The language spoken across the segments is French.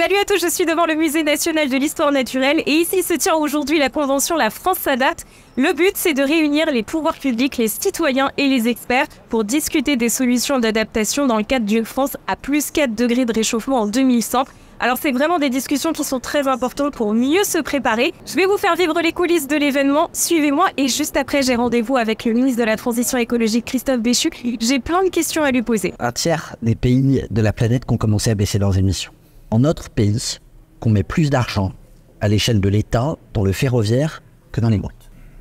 Salut à tous, je suis devant le Musée national de l'histoire naturelle et ici se tient aujourd'hui la convention La France s'adapte. Le but, c'est de réunir les pouvoirs publics, les citoyens et les experts pour discuter des solutions d'adaptation dans le cadre d'une France à plus 4 degrés de réchauffement en 2100. Alors c'est vraiment des discussions qui sont très importantes pour mieux se préparer. Je vais vous faire vivre les coulisses de l'événement, suivez-moi et juste après j'ai rendez-vous avec le ministre de la Transition écologique Christophe Béchu. J'ai plein de questions à lui poser. Un tiers des pays de la planète qui ont commencé à baisser leurs émissions en notre pays qu'on met plus d'argent à l'échelle de l'État dans le ferroviaire que dans les routes.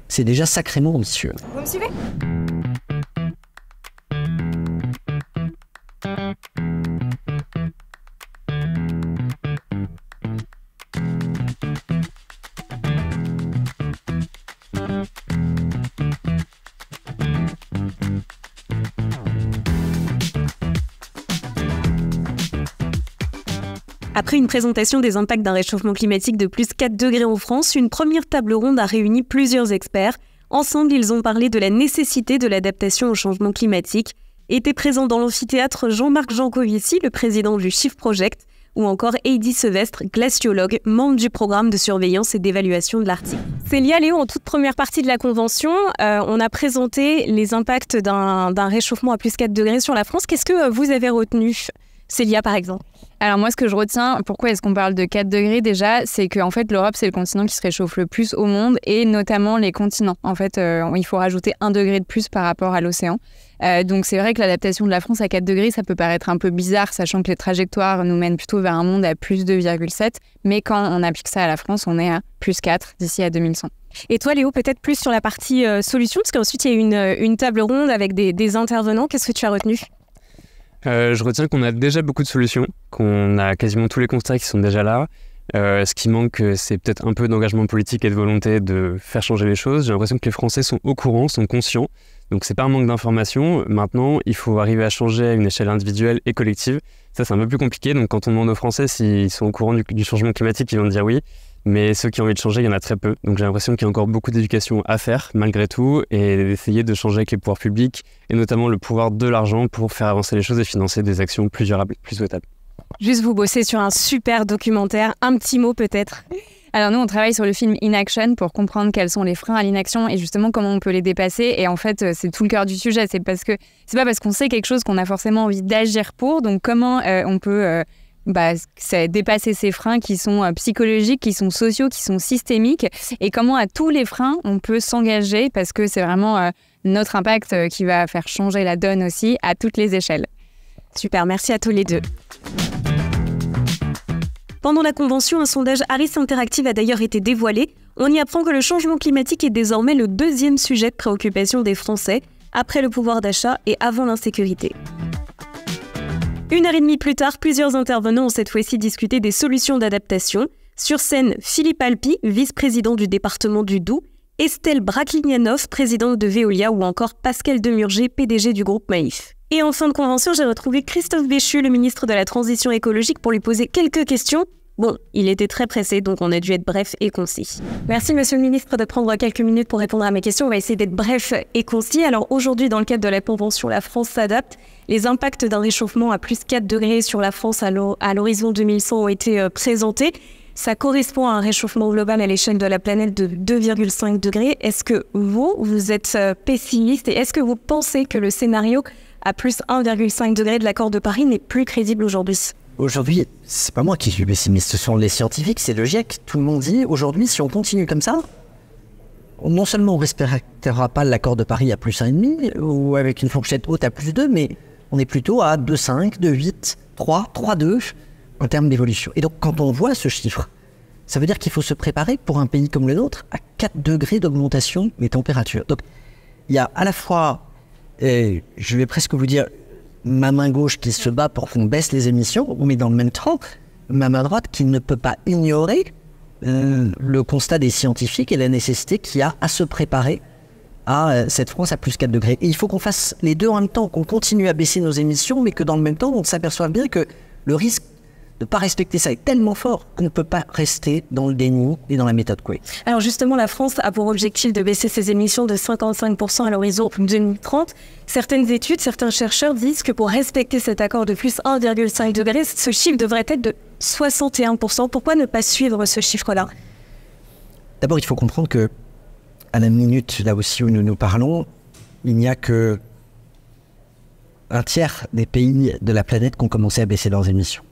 C'est déjà sacrément ambitieux. Vous me suivez Après une présentation des impacts d'un réchauffement climatique de plus 4 degrés en France, une première table ronde a réuni plusieurs experts. Ensemble, ils ont parlé de la nécessité de l'adaptation au changement climatique. Étaient présents dans l'amphithéâtre Jean-Marc Jancovici, le président du Chiffre Project, ou encore Heidi Sevestre, glaciologue, membre du programme de surveillance et d'évaluation de l'Arctique. Célia, Léo, en toute première partie de la convention, euh, on a présenté les impacts d'un réchauffement à plus 4 degrés sur la France. Qu'est-ce que euh, vous avez retenu Célia, par exemple alors moi, ce que je retiens, pourquoi est-ce qu'on parle de 4 degrés déjà, c'est qu'en fait, l'Europe, c'est le continent qui se réchauffe le plus au monde, et notamment les continents. En fait, euh, il faut rajouter 1 degré de plus par rapport à l'océan. Euh, donc c'est vrai que l'adaptation de la France à 4 degrés, ça peut paraître un peu bizarre, sachant que les trajectoires nous mènent plutôt vers un monde à plus 2,7, mais quand on applique ça à la France, on est à plus 4 d'ici à 2100. Et toi, Léo, peut-être plus sur la partie euh, solution, parce qu'ensuite, il y a une, une table ronde avec des intervenants. Qu'est-ce que tu as retenu euh, je retiens qu'on a déjà beaucoup de solutions, qu'on a quasiment tous les constats qui sont déjà là. Euh, ce qui manque, euh, c'est peut-être un peu d'engagement politique et de volonté de faire changer les choses. J'ai l'impression que les Français sont au courant, sont conscients. Donc c'est pas un manque d'information. Maintenant, il faut arriver à changer à une échelle individuelle et collective. Ça, c'est un peu plus compliqué. Donc quand on demande aux Français s'ils sont au courant du changement climatique, ils vont dire oui. Mais ceux qui ont envie de changer, il y en a très peu. Donc j'ai l'impression qu'il y a encore beaucoup d'éducation à faire, malgré tout, et d'essayer de changer avec les pouvoirs publics, et notamment le pouvoir de l'argent pour faire avancer les choses et financer des actions plus durables, plus souhaitables. Juste, vous bossez sur un super documentaire. Un petit mot peut-être alors nous, on travaille sur le film Inaction pour comprendre quels sont les freins à l'inaction et justement comment on peut les dépasser. Et en fait, euh, c'est tout le cœur du sujet. C'est parce que c'est pas parce qu'on sait quelque chose qu'on a forcément envie d'agir pour. Donc comment euh, on peut euh, bah, c'est dépasser ces freins qui sont euh, psychologiques, qui sont sociaux, qui sont systémiques, et comment à tous les freins on peut s'engager, parce que c'est vraiment euh, notre impact euh, qui va faire changer la donne aussi à toutes les échelles. Super, merci à tous les deux. Pendant la convention, un sondage Harris Interactive a d'ailleurs été dévoilé. On y apprend que le changement climatique est désormais le deuxième sujet de préoccupation des Français, après le pouvoir d'achat et avant l'insécurité. Une heure et demie plus tard, plusieurs intervenants ont cette fois-ci discuté des solutions d'adaptation. Sur scène, Philippe Alpi, vice-président du département du Doubs, Estelle Braklinianov, présidente de Veolia, ou encore Pascal Demurger, PDG du groupe Maïf. Et en fin de convention, j'ai retrouvé Christophe Béchu, le ministre de la Transition écologique, pour lui poser quelques questions Bon, il était très pressé, donc on a dû être bref et concis. Merci, Monsieur le Ministre, de prendre quelques minutes pour répondre à mes questions. On va essayer d'être bref et concis. Alors aujourd'hui, dans le cadre de la Convention, la France s'adapte. Les impacts d'un réchauffement à plus 4 degrés sur la France à l'horizon 2100 ont été euh, présentés. Ça correspond à un réchauffement global à l'échelle de la planète de 2,5 degrés. Est-ce que vous, vous êtes euh, pessimiste et est-ce que vous pensez que le scénario à plus 1,5 degré de l'accord de Paris n'est plus crédible aujourd'hui aujourd'hui, c'est pas moi qui suis pessimiste, ce sont les scientifiques, c'est le GIEC. Tout le monde dit aujourd'hui, si on continue comme ça, non seulement on ne respectera pas l'accord de Paris à plus 1,5 ou avec une fourchette haute à plus 2, mais on est plutôt à 2,5, 2,8, 3, 3,2 en termes d'évolution. Et donc quand on voit ce chiffre, ça veut dire qu'il faut se préparer pour un pays comme le nôtre à 4 degrés d'augmentation des températures. Donc il y a à la fois, et je vais presque vous dire, ma main gauche qui se bat pour qu'on baisse les émissions, mais dans le même temps, ma main droite qui ne peut pas ignorer euh, le constat des scientifiques et la nécessité qu'il y a à se préparer à euh, cette France à plus 4 degrés. Et il faut qu'on fasse les deux en même temps, qu'on continue à baisser nos émissions, mais que dans le même temps, on s'aperçoive bien que le risque de ne pas respecter ça est tellement fort qu'on ne peut pas rester dans le déni et dans la méthode quoi. Alors justement, la France a pour objectif de baisser ses émissions de 55% à l'horizon 2030. Certaines études, certains chercheurs disent que pour respecter cet accord de plus 1,5 degré, ce chiffre devrait être de 61%. Pourquoi ne pas suivre ce chiffre-là D'abord, il faut comprendre que à la minute là aussi où nous nous parlons, il n'y a que un tiers des pays de la planète qui ont commencé à baisser leurs émissions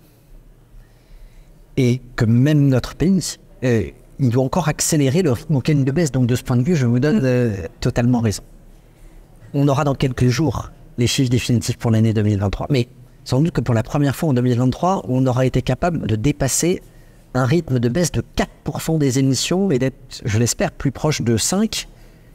et que même notre pays, euh, il doit encore accélérer le rythme de baisse. Donc de ce point de vue, je vous donne mm. euh, totalement raison. On aura dans quelques jours les chiffres définitifs pour l'année 2023. Mais sans doute que pour la première fois en 2023, on aura été capable de dépasser un rythme de baisse de 4% des émissions et d'être, je l'espère, plus proche de 5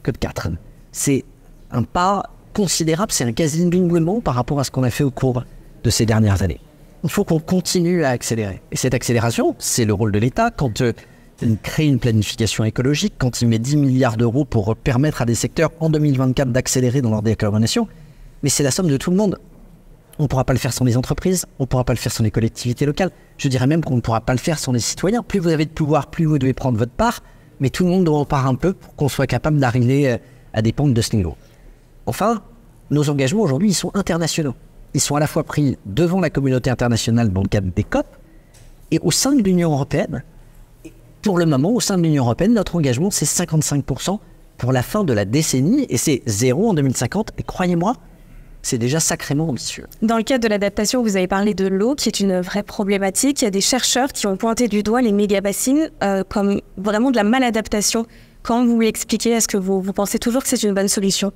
que de 4. C'est un pas considérable, c'est un quasi doublement par rapport à ce qu'on a fait au cours de ces dernières années il faut qu'on continue à accélérer. Et cette accélération, c'est le rôle de l'État. Quand il euh, crée une planification écologique, quand il met 10 milliards d'euros pour permettre à des secteurs en 2024 d'accélérer dans leur décarbonation, mais c'est la somme de tout le monde. On ne pourra pas le faire sans les entreprises, on ne pourra pas le faire sans les collectivités locales. Je dirais même qu'on ne pourra pas le faire sans les citoyens. Plus vous avez de pouvoir, plus vous devez prendre votre part, mais tout le monde doit en part un peu pour qu'on soit capable d'arriver euh, à dépendre de ce niveau. Enfin, nos engagements aujourd'hui, ils sont internationaux ils sont à la fois pris devant la communauté internationale dans le cadre des COP et au sein de l'Union européenne. pour le moment, au sein de l'Union européenne, notre engagement, c'est 55% pour la fin de la décennie et c'est zéro en 2050. Et croyez-moi, c'est déjà sacrément ambitieux. Dans le cadre de l'adaptation, vous avez parlé de l'eau, qui est une vraie problématique. Il y a des chercheurs qui ont pointé du doigt les méga-bassines euh, comme vraiment de la maladaptation. Quand vous l'expliquez, est-ce que vous, vous pensez toujours que c'est une bonne solution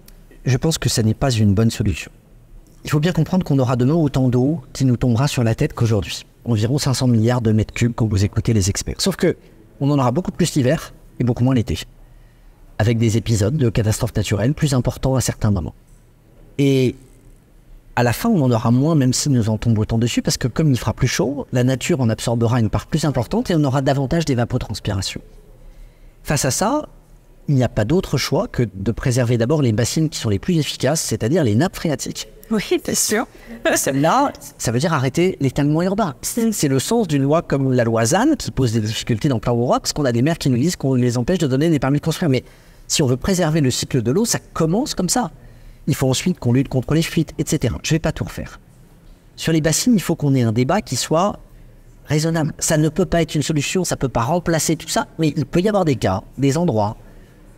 Je pense que ça n'est pas une bonne solution. Il faut bien comprendre qu'on aura demain autant d'eau qui nous tombera sur la tête qu'aujourd'hui. Environ 500 milliards de mètres cubes quand vous écoutez les experts. Sauf que on en aura beaucoup plus l'hiver et beaucoup moins l'été. Avec des épisodes de catastrophes naturelles plus importants à certains moments. Et à la fin, on en aura moins, même si nous en tombe autant dessus, parce que comme il fera plus chaud, la nature en absorbera une part plus importante et on aura davantage d'évapotranspiration. Face à ça, il n'y a pas d'autre choix que de préserver d'abord les bassines qui sont les plus efficaces, c'est-à-dire les nappes phréatiques. Oui, c'est sûr. Celle-là, ça veut dire arrêter l'étalement urbain. Mm. C'est le sens d'une loi comme la loi ZAN qui pose des difficultés dans le plan parce qu'on a des maires qui nous disent qu'on les empêche de donner des permis de construire. Mais si on veut préserver le cycle de l'eau, ça commence comme ça. Il faut ensuite qu'on lutte contre les fuites, etc. Je ne vais pas tout refaire. Sur les bassines, il faut qu'on ait un débat qui soit raisonnable. Ça ne peut pas être une solution, ça ne peut pas remplacer tout ça, mais il peut y avoir des cas, des endroits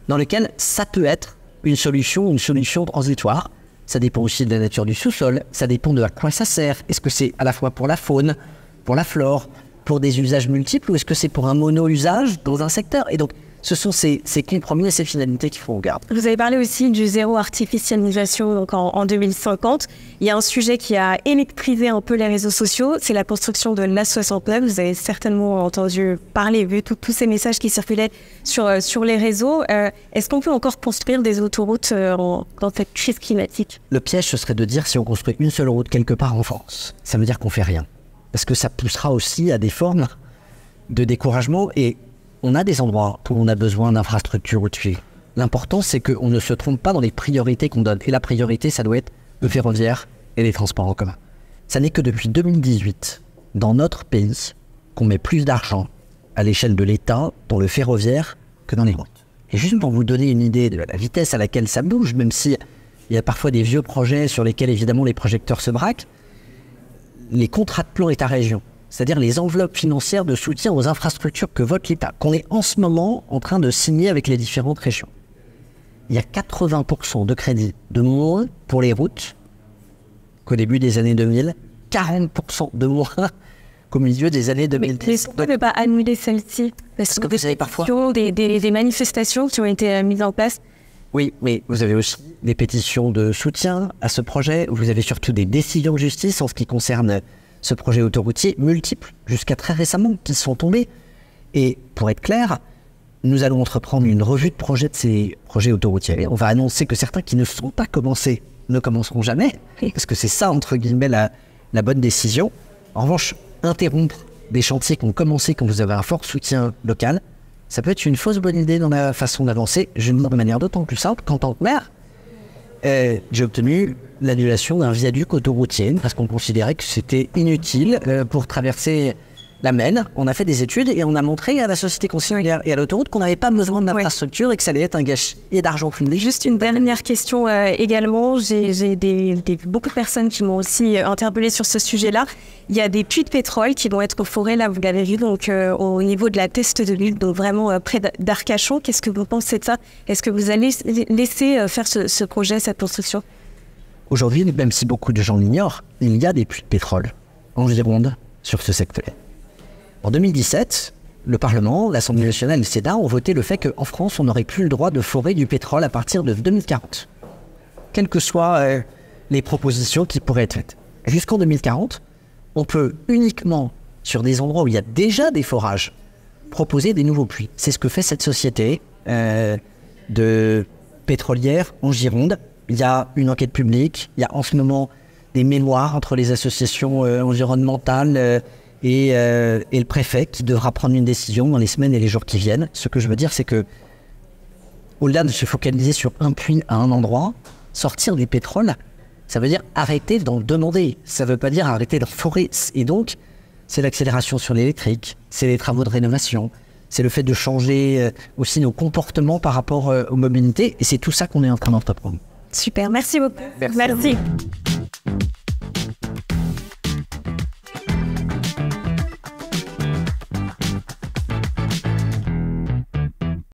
dans lequel ça peut être une solution, une solution transitoire. Ça dépend aussi de la nature du sous-sol, ça dépend de à quoi ça sert. Est-ce que c'est à la fois pour la faune, pour la flore, pour des usages multiples, ou est-ce que c'est pour un mono-usage dans un secteur Et donc, ce sont ces, ces compromis et ces finalités qu'il faut regarder. Vous avez parlé aussi du zéro artificialisation donc en, 2050. Il y a un sujet qui a électrisé un peu les réseaux sociaux, c'est la construction de l'A69. Vous avez certainement entendu parler, vu tous ces messages qui circulaient sur, euh, sur les réseaux. Euh, est-ce qu'on peut encore construire des autoroutes euh, dans cette crise climatique Le piège, ce serait de dire si on construit une seule route quelque part en France, ça veut dire qu'on fait rien. Parce que ça poussera aussi à des formes de découragement et on a des endroits où on a besoin d'infrastructures au L'important, c'est qu'on ne se trompe pas dans les priorités qu'on donne. Et la priorité, ça doit être le ferroviaire et les transports en commun. Ça n'est que depuis 2018, dans notre pays, qu'on met plus d'argent à l'échelle de l'État dans le ferroviaire que dans les routes. Et juste pour vous donner une idée de la vitesse à laquelle ça bouge, même si il y a parfois des vieux projets sur lesquels évidemment les projecteurs se braquent, les contrats de plan État-région, c'est-à-dire les enveloppes financières de soutien aux infrastructures que vote l'État, qu'on est en ce moment en train de signer avec les différentes régions. Il y a 80% de crédit de moins pour les routes qu'au début des années 2000, 40% de moins qu'au milieu des années 2010. pourquoi ne pas annuler celle-ci Parce, que, vous avez parfois des, des, manifestations qui ont été euh, mises en place. Oui, mais vous avez aussi des pétitions de soutien à ce projet. Vous avez surtout des décisions de justice en ce qui concerne ce projet autoroutier, multiple, jusqu'à très récemment, qui sont tombés. Et pour être clair, nous allons entreprendre une revue de projet de ces projets autoroutiers. On va annoncer que certains qui ne sont pas commencés ne commenceront jamais, parce que c'est ça, entre guillemets, la, bonne décision. En revanche, interrompre des chantiers qui ont commencé quand vous avez un fort soutien local, ça peut être une fausse bonne idée dans la façon d'avancer. je J'ai de manière d'autant plus simple qu'en tant que maire, et j'ai obtenu l'annulation d'un viaduc autoroutier parce qu'on considérait que c'était inutile euh, pour traverser la mène, on a fait des études et on a montré à la société concessionnaire et à l'autoroute qu'on n'avait pas besoin d'infrastructure et que ça allait être un gâchis et d'argent public. Juste une dernière question euh, également. J'ai des, beaucoup de personnes qui m'ont aussi euh, interpellé sur ce sujet-là. Il y a des puits de pétrole qui vont être forés, là, vous l'avez donc euh, au niveau de la teste de l'île, donc vraiment près d'Arcachon. Qu'est-ce que vous pensez de ça Est-ce que vous allez laisser faire ce, projet, cette construction Aujourd'hui, même si beaucoup de gens l'ignorent, il y a des puits de pétrole en Gironde sur ce secteur. En 2017, le Parlement, l'Assemblée nationale et le Sénat ont voté le fait qu'en France, on n'aurait plus le droit de forer du pétrole à partir de 2040. Quelles que soient euh, les propositions qui pourraient être faites. Jusqu'en 2040, on peut uniquement, sur des endroits où il y a déjà des forages, proposer des nouveaux puits. C'est ce que fait cette société euh, de pétrolière en Gironde. Il y a une enquête publique, il y a en ce moment des mémoires entre les associations euh, environnementales euh, et, le préfet qui devra prendre une décision dans les semaines et les jours qui viennent. Ce que je veux dire, c'est que au-delà de se focaliser sur un puits à un endroit, sortir des pétroles, ça veut dire arrêter d'en demander. Ça ne veut pas dire arrêter d'en forer. Et donc, c'est l'accélération sur l'électrique, c'est les travaux de rénovation, c'est le fait de changer euh, aussi nos comportements par rapport euh, aux mobilités. Et c'est tout ça qu'on est en train d'entreprendre. Super, merci beaucoup. merci.